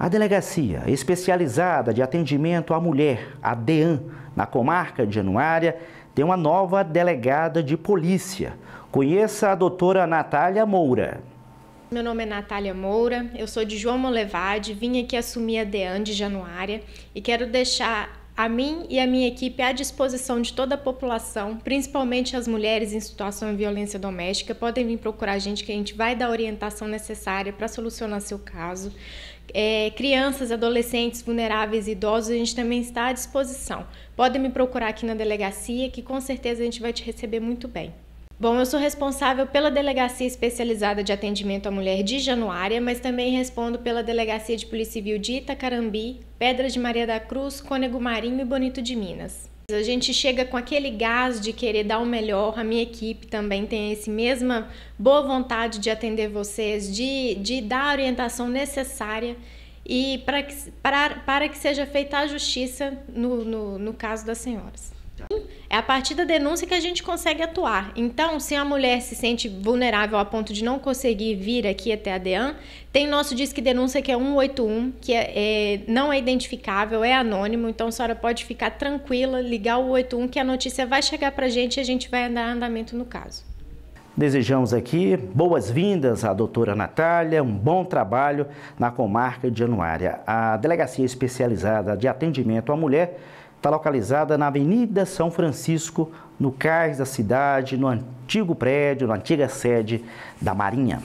A Delegacia Especializada de Atendimento à Mulher, a Dean, na comarca de Januária, tem uma nova delegada de polícia. Conheça a doutora Natália Moura. Meu nome é Natália Moura, eu sou de João Molevade, vim aqui assumir a DEAN de Januária e quero deixar a mim e a minha equipe à disposição de toda a população, principalmente as mulheres em situação de violência doméstica, podem vir procurar a gente que a gente vai dar a orientação necessária para solucionar seu caso. É, crianças, adolescentes, vulneráveis e idosos, a gente também está à disposição. Podem me procurar aqui na delegacia, que com certeza a gente vai te receber muito bem. Bom, eu sou responsável pela Delegacia Especializada de Atendimento à Mulher de Januária, mas também respondo pela Delegacia de Polícia Civil de Itacarambi, Pedra de Maria da Cruz, Cônego Marinho e Bonito de Minas. A gente chega com aquele gás de querer dar o melhor, a minha equipe também tem esse mesma boa vontade de atender vocês, de, de dar a orientação necessária e para que, para, para que seja feita a justiça no, no, no caso das senhoras. É a partir da denúncia que a gente consegue atuar. Então, se a mulher se sente vulnerável a ponto de não conseguir vir aqui até a DEAN, tem nosso Disque Denúncia que é 181, que é, é, não é identificável, é anônimo, então a senhora pode ficar tranquila, ligar o 181 que a notícia vai chegar para a gente e a gente vai dar andamento no caso. Desejamos aqui boas-vindas à doutora Natália, um bom trabalho na comarca de Anuária. A Delegacia Especializada de Atendimento à Mulher está localizada na Avenida São Francisco, no cais da cidade, no antigo prédio, na antiga sede da Marinha.